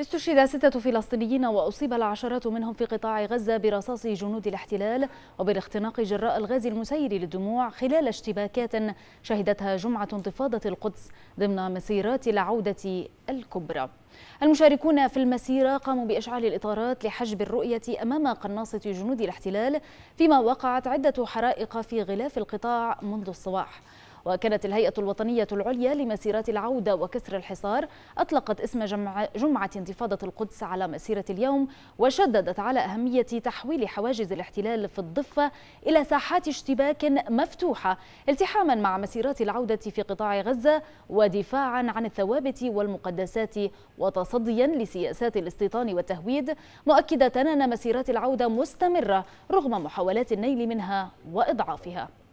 استشهد ستة فلسطينيين وأصيب العشرات منهم في قطاع غزة برصاص جنود الاحتلال وبالاختناق جراء الغاز المسير للدموع خلال اشتباكات شهدتها جمعة انتفاضة القدس ضمن مسيرات العودة الكبرى المشاركون في المسيرة قاموا بإشعال الإطارات لحجب الرؤية أمام قناصة جنود الاحتلال فيما وقعت عدة حرائق في غلاف القطاع منذ الصباح وكانت الهيئة الوطنية العليا لمسيرات العودة وكسر الحصار أطلقت اسم جمعة انتفاضة القدس على مسيرة اليوم وشددت على أهمية تحويل حواجز الاحتلال في الضفة إلى ساحات اشتباك مفتوحة التحاما مع مسيرات العودة في قطاع غزة ودفاعا عن الثوابت والمقدسات وتصديا لسياسات الاستيطان والتهويد مؤكدة أن مسيرات العودة مستمرة رغم محاولات النيل منها وإضعافها